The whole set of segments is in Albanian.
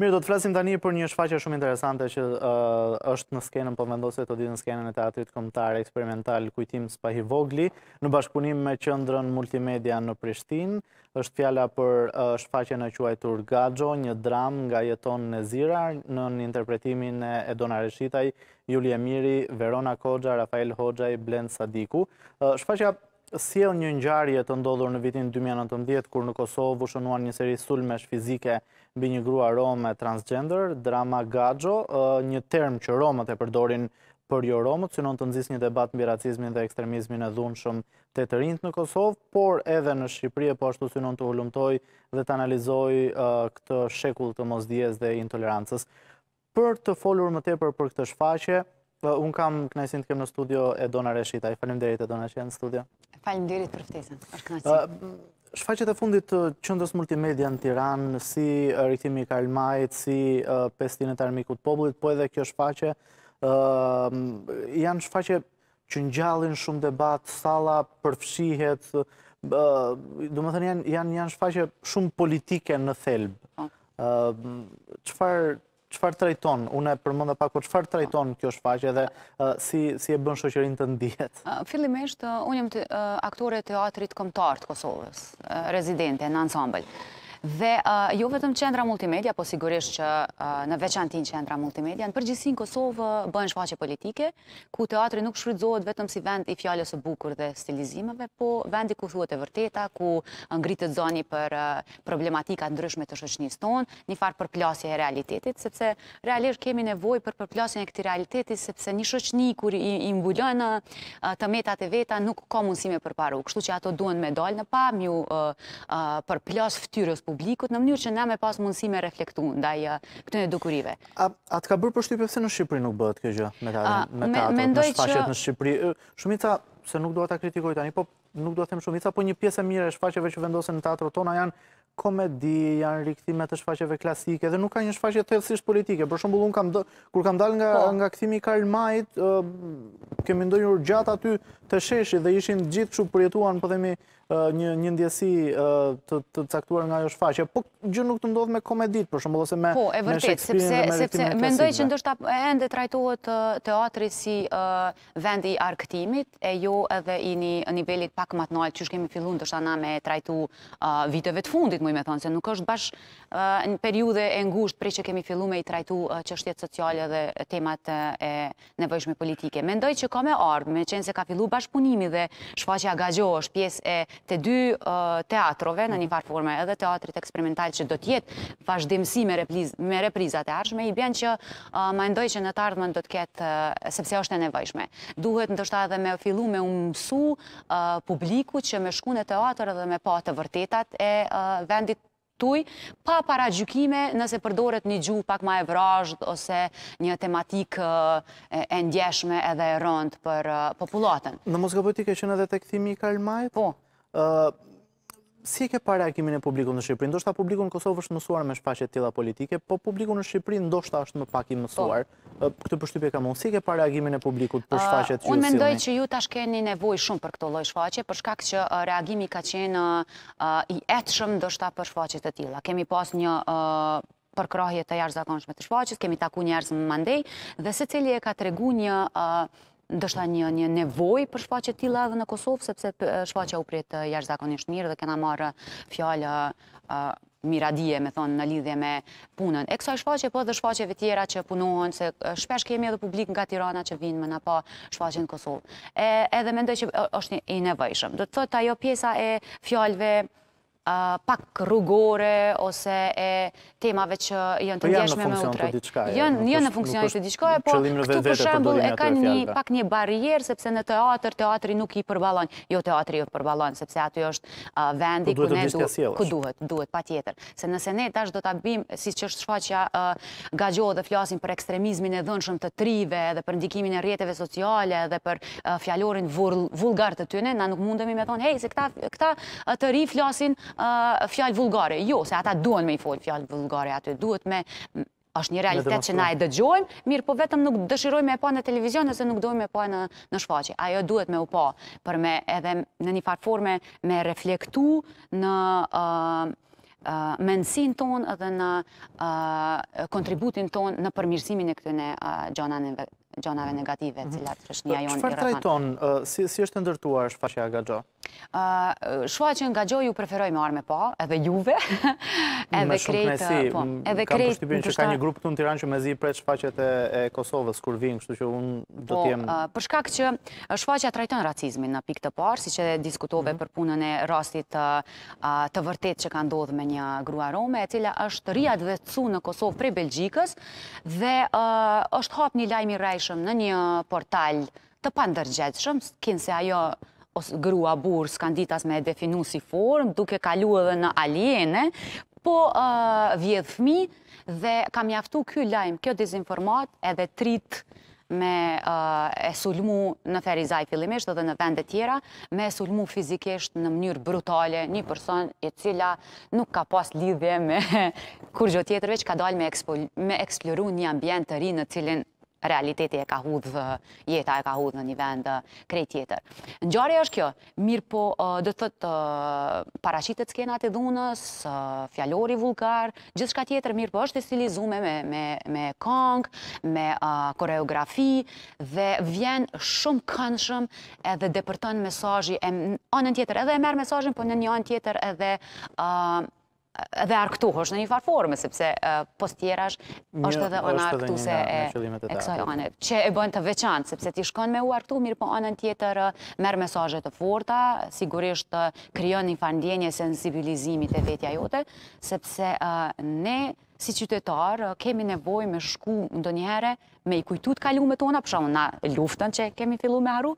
Mirë, do të flasim tani për një shfaqe shumë interesante që uh, është në skenën, po vendosë të ditë në skenën e teatrit komptar eksperimental kujtim Spahi vogli, në bashkëpunim me qëndrën multimedia në Prishtin, është fjalla për uh, shfaqe në quajtur Gajo, një dram nga jeton në Zira, në në interpretimin e Edona Reshitaj, Julie Miri, Verona Kogja, Rafael Hoxha i Blend Sadiku. Uh, shfaqe apë? Sjell një njarje të ndodhur në vitin 2019, kur në Kosovë vushënuan një seri sulmesh fizike mbi një grua Rome transgender, drama gajo, një term që Rome të përdorin për jo romët, që nënë të nëzis një debat mbi racizmin dhe ekstremizmin e dhunë shumë të të rindë në Kosovë, por edhe në Shqipëri e po ashtu që nënë të hullumtoj dhe të analizoj këtë shekull të mosdjes dhe intolerancës. Për të folur më tepër për këtë shfaqe, Unë kam kënajsin të kemë në studio e Dona Reshita. Falim derit, e Dona që e në studio. Falim derit për ftesën. Shfaqet e fundit të qëndrës multimedia në Tiran, si rikëtimi i Kalmajt, si pestinet armikut poblit, po edhe kjo shfaqe, janë shfaqe që në gjallin shumë debat, sala përfshihet, du më thënë janë shfaqe shumë politike në thelbë. Qëfar qëfar të rejton, unë e përmënda pako, po qëfar të rejton kjo shfaqe dhe si e bën shoqerin të ndihet. Filimesht, unë jëmë aktore teatrit komtar të Kosovës, rezidente në ansambël. Dhe jo vetëm qendra multimedia, po sigurisht që në veçantin qendra multimedia, në përgjithsin Kosovë bën shfaqe politike, ku teatri nuk shfrydzohet vetëm si vend i fjallës e bukur dhe stilizimeve, po vendi ku thuët e vërteta, ku ngritët zoni për problematikat ndryshme të shëqnis tonë, një farë përplasje e realitetit, sepse realisht kemi nevoj për përplasje e këti realitetit, sepse një shëqni kur i mbulën të metat e veta nuk ka mundësime për paru, kështu që ato duen me dalë në pa, mju për ftyrës publikut, në mënyrë që na me pas mundësi me reflektu ndaj këtë në dukurive. A të ka bërë për shtype se në Shqipëri nuk bëhet kjo gjë, me të atët në shfaqet në Shqipëri? se nuk doa ta kritikoj tani, po nuk doa them shumë, i tha po një pjesë e mire e shfaqeve që vendosën në teatro tona janë komedi, janë riktime të shfaqeve klasike, dhe nuk ka një shfaqe të jetësisht politike. Për shumë, kur kam dal nga po. këtimi Karl Majt, kemi ndojnë gjatë aty të sheshi dhe ishin gjithë që përjetuan, po një një ndjesi të të caktuar nga ajo shfaqje, po gjë nuk të ndodh me komedit, për shembull ose me Po, e vërtet, sepse sepse mendoj që ndoshta ende trajtohet teatri si vendi i arktimit, e jo edhe i një nivelit pak më të lartë që kemi filluar ndoshta na me trajtu viteve të fundit, më thonë se nuk është bash në periudhë e ngushtë prej që kemi filluar me i trajtu uh, çështjet sociale dhe temat e nevojshme politike. Mendoj që ka me ardhmë, qenë ka filluar bashpunimi dhe shfaqja Gaxho është pjesë e të dy teatrove në një farë forme edhe teatrit eksperimental që do tjetë vazhdimësi me reprizat e arshme, i bjen që ma ndoj që në të ardhme do të ketë sepse është e nevajshme. Duhet ndoshta edhe me fillu me umësu publiku që me shku në teatrë edhe me pa të vërtetat e vendit pa para gjukime nëse përdoret një gjuh pak ma e vrajsh ose një tematik e ndjeshme edhe e rënd për populatën. Në e që në detektimi i kalmaj? Po. Si e ke pare akimin e publikun në Shqipërin? Do shta publikun në Kosovë është mësuar me shpashet tila politike, po publikun në Shqipërin do shta është më pak i mësuar. Po. Këtë përshtype ka mund. Si e ke pare akimin e publikut për shfaqet që usilën? Unë mendoj që ju tash keni nevoj shumë për këto loj shfaqet, për shkak që reagimi ka qenë i etëshëm do shta për shfaqet e tila. Kemi pas një përkrahje të jarë zakonshme të shfaqet, kemi taku njerës më mandej, dhe se e ka të një ndështëta një, një nevoj për shfaqe tila edhe në Kosovë, sepse shfaqe u pritë jashtë zakonisht mirë dhe kena marë fjallë miradije, me thonë, në lidhje me punën. E kësaj shfaqe, po dhe shfaqeve tjera që punohen, se shpesh kemi edhe publik nga Tirana që vinë më në pa shfaqe në Kosovë. E, edhe mendoj që është një i nevojshëm. Do të thotë ajo pjesa e fjallëve, pak rrugore ose e temave që jënë të po ndjeshme me utrajt. Jënë në funksion të diçkoj, po këtu për shambull e ka një pak një barjerë, sepse në teatr, teatri nuk i përbalon, jo teatri i jo përbalon, sepse aty është vendi po ku ne duhet, duhet pa tjetër. Se nëse ne tash do të abim, si që është shfaqja gagjo dhe flasin për ekstremizmin e dhënshëm të trive, dhe për ndikimin e rjetëve sociale, dhe për fjallorin vulgar të tyne, na nuk mundemi me thonë, hej, se këta të ri flasin fjallë vulgare. Jo, se ata duen me i folë fjallë vulgare aty, duhet me është një realitet që na e dëgjojmë, mirë po vetëm nuk dëshirojmë e pa në televizion nëse nuk dojmë e pa në shfaqe. Ajo duhet me u pa për me edhe në një farforme me reflektu në mendësin ton dhe në kontributin ton në përmirësimin e këtëne gjonanën gjonave negative, mhm. cilat rëshnia jonë i rëhanë. Qëfar trajton, si është ndërtuar shfaqja nga gjo? Shua që nga gjo ju preferoj me arme po, edhe juve, edhe krejt... Me shumë knesi, po, kam përshtypin që ka një grupë të në Tiran që me zi prej shfaqjet e Kosovës, kur vinë, kështu që unë do po, t'jem... Përshkak që shfaqja trajton racizmin në pikë të parë, si që diskutove mhm. për punën e rastit të vërtet që ka ndodhë me një grua rome, e cila është rria dhe cu në Kosovë prej Belgjikës, dhe është hap një lajmi rej shëm në një portal të pandërgjetë shëm, se ajo ose grua burë s'kan ditas me e definu si formë, duke kalu edhe në aliene, po vjedhë fmi dhe kam jaftu kjo lajmë, kjo dezinformat edhe trit me e sulmu në ferizaj fillimisht dhe në vendet tjera, me e sulmu fizikisht në mënyrë brutale, një përson e cila nuk ka pas lidhje me kur gjotjetërve që ka dalë me eksploru një ambjent të ri në cilin realiteti e ka hudhë, jeta e ka hudhë në një vend krejt tjetër. Në gjare është kjo, mirë po dhe thëtë parashitet skenat e dhunës, fjallori vulgar, gjithë shka tjetër mirë po është të stilizume me kong, me koreografi, dhe vjen shumë këndshëm edhe depërton mesajji, anën tjetër edhe e merë mesajjin, po në një anën tjetër edhe dhe arktuhosh në një farforme, sepse postjerash është edhe ona se e kësojone, që e bëjnë të veçanë, sepse ti shkon me u arktu, mirë po anën tjetër, merë mesajet të forta, sigurisht të kryon një fandjenje sensibilizimit e vetja jote, sepse ne, si qytetar, kemi nevoj me shku ndo njëhere, me i kujtut me tona, përshamu na luftën që kemi fillu me haru,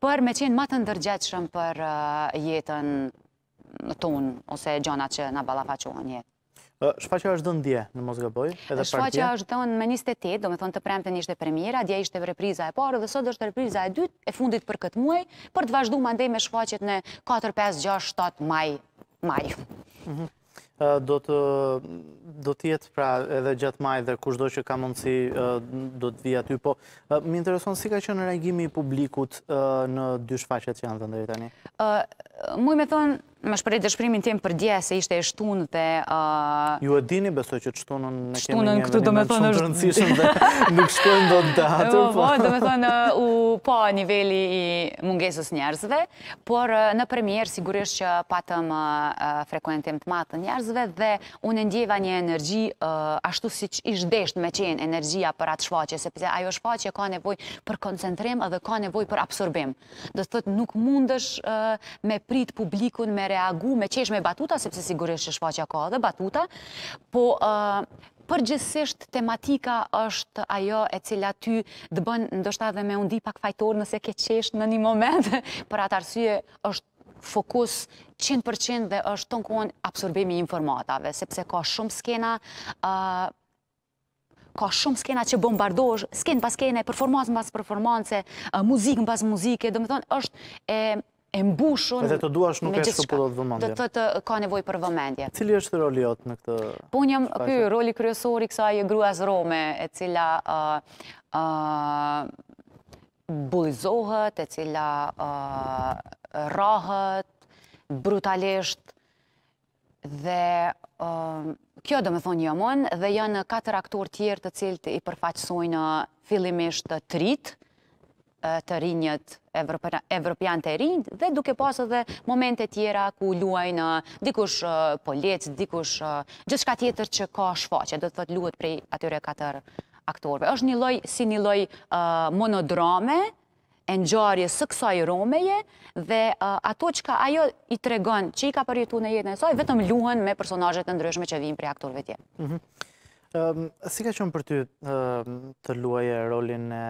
për me qenë matë ndërgjeqëm për jetën tunë, ose gjona që në balafaquan jetë. Shpa që është dënë dje në Mosgëboj? Shpa që është dënë me 28, do me thonë të premë të njështë e premjera, dje ishte repriza e parë dhe sot është repriza e dytë e fundit për këtë muaj, për të vazhdu mandej me shfaqet në 4, 5, 6, 7 maj, maj. Mhm. Do të jetë pra edhe gjatë maj dhe kushdo që ka mundësi do të vijat ju, po më intereson si ka që në reagimi publikut në dy shfaqet që janë dëndërit tani? Muj me thonë, më shprej dëshprimin tim për dje se ishte e shtunë dhe... Ju e dini besoj që shtunën në kemi një këtu do të thonë është... rëndësishëm dhe nuk shkojnë do të datë. Jo, po. po, do me thonë u po nivelli i mungesës njerëzve, por në premier sigurisht që patëm frekuentim të matë njerëzve dhe unë ndjeva një energji ashtu si që ishtë deshtë me qenë energjia për atë shfaqe, sepse ajo shfaqe ka nevoj për koncentrim dhe ka nevoj për absorbim. Dhe të thotë nuk mundësh me prit publikun me reagu me qesh me batuta, sepse sigurisht që shfaqja ka dhe batuta, po përgjësisht tematika është ajo e cila ty dhe bënë ndoshta dhe me undi pak fajtor nëse ke qesh në një moment, për atë arsye është fokus 100% dhe është të nkonë absorbimi informatave, sepse ka shumë skena ka shumë skena që bombardosh, skena pas skena, performansë në pas performance, muzikë në pas muzike, dhe me thonë, është e mbushun me gjithë shka. Dhe të duash nuk do të vëmendje. Dhe të ka nevoj për vëmendje. Cili është roli jotë në këtë... Po njëm kërë roli kryesori kësa e gruaz Rome, e cila bulizohet, e cila rahët, brutalisht, dhe kjo dhe me thonë një dhe janë katër aktor tjertë të cilët i përfaqësojnë fillimisht të tritë, të rinjët, evropian të rinjë dhe duke pasë dhe momente tjera ku luajnë uh, dikush uh, polic, dikush uh, gjithë shka tjetër që ka shfaqe, do të thot luet prej atyre katër aktorve. është një loj, si një loj monodrame, e nxarje së kësaj romeje dhe ato që ka ajo i tregon që i ka përjetu në jetën e saj, vetëm luhen me personajet të ndryshme që vim prej aktorve tje. Mhm. Ehm, si ka qënë për ty të luaje rolin e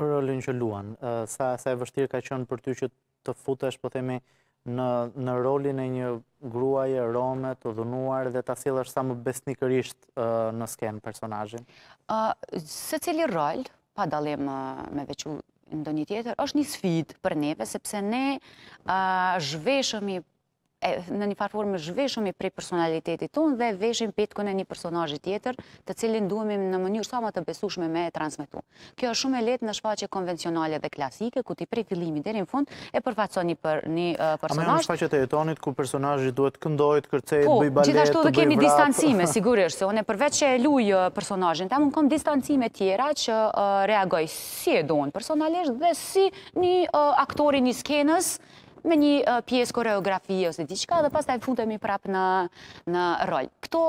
rëllin që luan, sa e vështirë ka qënë për ty që të futesh, po temi, në rolin e një gruaj e rome të dhunuar dhe të asilë është sa më besnikërisht në skenë personajin? Se cili rol, pa dalim me vequn, ndonjë tjetër, është një sfit për neve, sepse ne zhveshëmi në një farëfur zhveshëm i prej personalitetit tonë dhe veshim pitkën e një personajit tjetër të cilin duemi në mënyrë sa më të besushme me e transmitu. Kjo është shumë e letë në shfaqe konvencionale dhe klasike, ku ti prej fillimi dherin fund e përfaconi për një personajt. Ame në shfaqe të jetonit ku personajit duhet këndojt, kërcejt, po, bëj balet, të bëj dhe Kemi distancime, sigurisht, se one përveç e lujë distancime tjera që reagoj si e personalisht dhe si një skenës me një pjesë koreografi ose diqka, dhe pas taj futemi prap në rol. Këto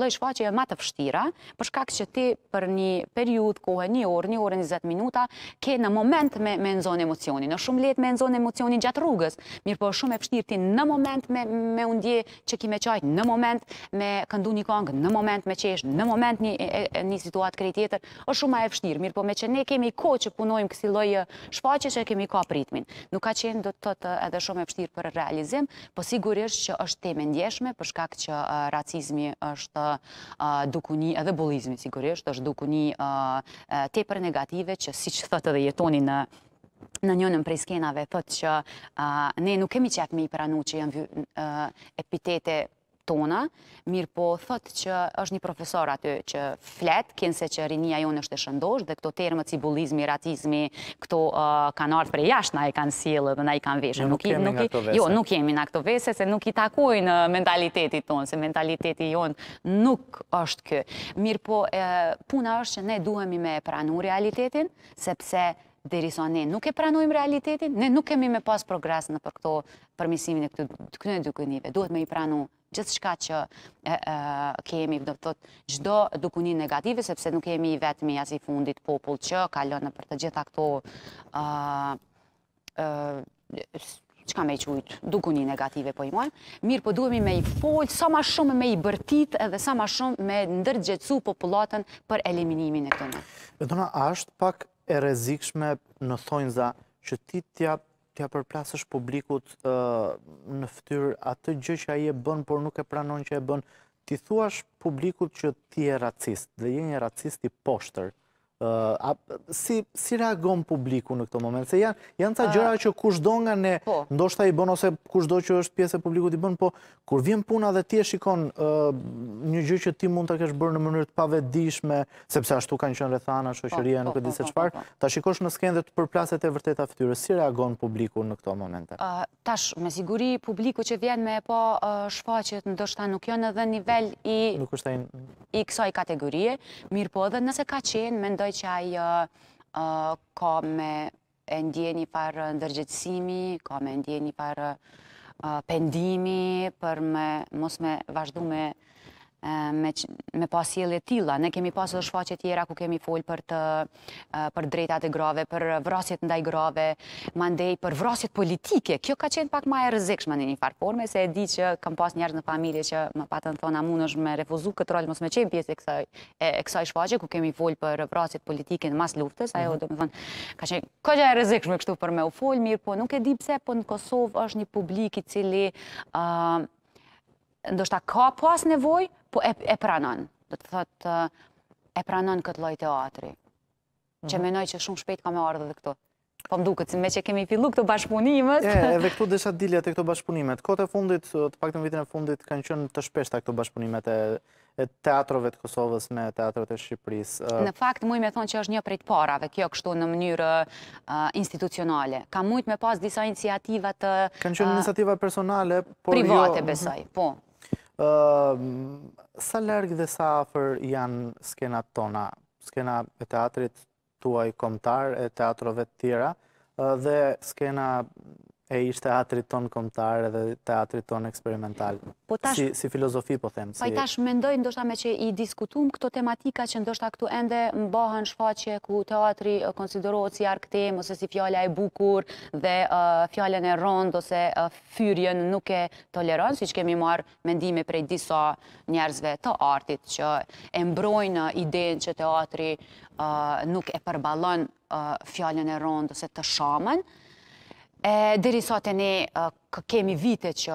lëj shfaqe e matë fështira, përshkak që ti për një periud, kohë një orë, një orë, një zetë minuta, ke në moment me në zonë emocioni, në shumë let me në zonë emocioni gjatë rrugës, mirë po shumë e fështirë ti në moment me undje që ki me në moment me këndu një kongë, në moment me qesh, në moment një situatë krej tjetër, është shumë ma e fështirë, mirë po, me që ne kemi ko që punojmë kësi loj shfaqe që kemi ka pritmin. Nuk ka qenë do të të edhe shumë e pështirë për realizim, po sigurisht që është teme ndjeshme, përshkak që uh, racizmi është uh, dukuni, edhe bullizmi sigurisht, është dukuni uh, te për negative që si që thëtë edhe jetoni në në njënën prej skenave, thëtë që ne nuk kemi qëtë me i pranu që jenë epitete tona, mirë po thëtë që është një profesor aty që fletë, se që rinia jonë është e shëndosh, dhe këto termë të cibulizmi, ratizmi, këto uh, kanë për prej jashtë na i kanë silë dhe na i kanë veshë. Nuk jemi në këto vese. Jo, nuk jemi nga këto vese, se nuk i takojnë uh, mentalitetit tonë, se mentaliteti jonë nuk është kë. Mirë po, puna është që ne duhemi me pranu realitetin, sepse Dëriso ne nuk e pranojmë realitetin, ne nuk kemi me pas progres në përmisimin e këtë në dukënive. Duhet me i pranojmë gjithë shka që kemi, do të thotë, gjdo dukunin negativi, sepse nuk kemi i vetëmi as i fundit popull që kalonë për të gjitha këto që ka me i qujtë, duku një negative po i mojë, mirë po duhemi me i folë, sa ma shumë me i bërtit edhe sa ma shumë me ndërgjecu populatën për eliminimin e të në. Dona, ashtë pak e rezikshme në thonjë za që ti tja t'ja përplasësh publikut në ftyr atë gjë që aje bën, por nuk e pranon që e bën, ti thuash publikut që ti e racist dhe jenë e racist i poshtër, si reagon publiku në këto moment? Se janë të ah. gjëra që kush do nga ne, po. ndoshta i bën ose kush do që është pjesë e publiku t'i bën, po kur vjen puna dhe ti e shikon një gjë që ti mund të kesh bërë në mënyrë të pavedishme, sepse ashtu kanë qënë rethana, po, shoqëria po, nuk e disë qëpar, ta shikosh në skendë dhe të përplaset e vërteta fëtyrë, si reagon publiku në këto moment? Tash, me siguri publiku që vjen me po shfaqet, ndoshta nuk jo në dhe nivel i kësaj kategorie, mirë po edhe nëse ka qenë, mendoj që ajo ka me e ndjeni parë ndërgjëtsimi, ka me ndjeni parë pendimi për me mos me vazhdu me me pasjelje tila. Ne kemi pasë dhe shfaqet tjera ku kemi folë për të për drejtate grave, për vrasjet ndaj grave, mandej, për vrasjet politike. Kjo ka qenë pak ma e rëzikshme në një farforme, se e di që kam pas njerës në familje që më patën thona mund është me refuzu këtë rolë, mos me qenë pjesë e kësaj, e kësaj ku kemi folë për vrasjet politike në mas luftës, ajo mhm. do me thonë, ka qenë, ka qenë e rëzikshme kështu për me u fol, mirë po nuk e di pse, po në Kosovë është një publik i cili ndoshta ka pas nevoj, po e pranon, do të thot, e pranon këtë loj teatri, që mhm. menoj që shumë shpejt ka me ardhë dhe këto. Po më duke, me që kemi fillu këto bashkëpunimet. E, edhe këtu desha dilja të këto bashkëpunimet. Kote e fundit, të pak të më vitin e fundit, kanë qënë të shpeshta këto bashkëpunimet e teatrove të Kosovës me teatrove të Shqipëris. Në fakt, mu me thonë që është një prejt parave, kjo kështu në mënyrë institucionale. Ka mujt me pas disa iniciativat... Kanë qënë iniciativa personale, por jo... Private besaj, po. Ehm, sa lërgë dhe sa afer janë skenat tona skena e teatrit tuaj komtar e teatrove të tjera dhe skena e ishte teatri tonë komtar edhe teatri tonë eksperimental. Po si filozofi, po themë. Pa i tash me ndojnë, ndoshta me që i diskutum këto tematika që ndoshta këtu ende më shfaqje ku teatri konsiderohet si arktem, ose si fjale e bukur dhe fjale në rond, ose fyrjen nuk e toleron, si që kemi marë mendime prej disa njerëzve të artit që e mbrojnë idenë që teatri nuk e përbalon fjale në rond, ose të shamen, E diri sot e ne kemi vite që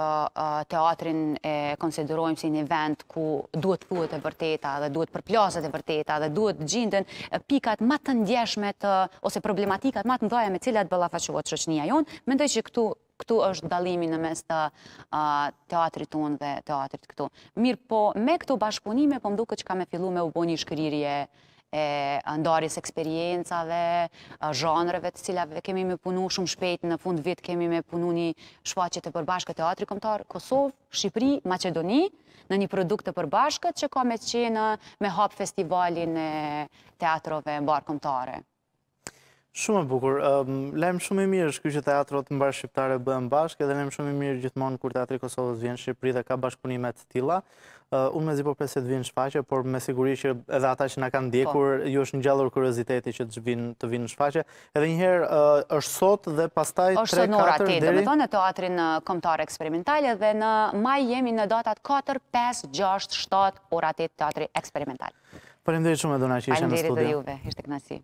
teatrin e konsiderojmë si një vend ku duhet pluhet e vërteta dhe duhet përplaset e vërteta dhe duhet gjindën pikat ma të ndjeshme të ose problematikat ma të ndoja me cilat bëlla faqohet qëqnia jonë. Mendoj që këtu këtu është dalimi në mes të teatrit tonë dhe teatrit këtu. Mirë po, me këtu bashkëpunime, po mduke që ka me fillu me u bo një shkërirje e ndarjes eksperiencave, zhanrëve të cilave kemi me punu shumë shpejt, në fund vit kemi me punu një shfaqet të përbashkë të atri komtar, Kosovë, Shqipëri, Macedoni, në një produkt të përbashkët që ka me qenë me hap festivalin e teatrove në barë komtare. Shumë e bukur, lajmë shumë i mirë shky që teatrot në bërë shqiptare bëhem bashkë edhe lajmë shumë i mirë gjithmonë kur teatri Kosovës vjen Shqipëri dhe ka bashkëpunimet tila. Unë me zipo të vjen shfaqe, por me siguri që edhe ata që na kanë ndjekur, po. ju është në gjallur kërëziteti që të vjen shfaqe. Edhe njëherë është sot dhe pastaj 3-4 dheri... është sot nora në teatrin komtar eksperimentale dhe në maj jemi në datat 4, 5, 6, 7 orati teatri eksperimentale. Parim shumë e në studio. Parim juve, ishte kënasi.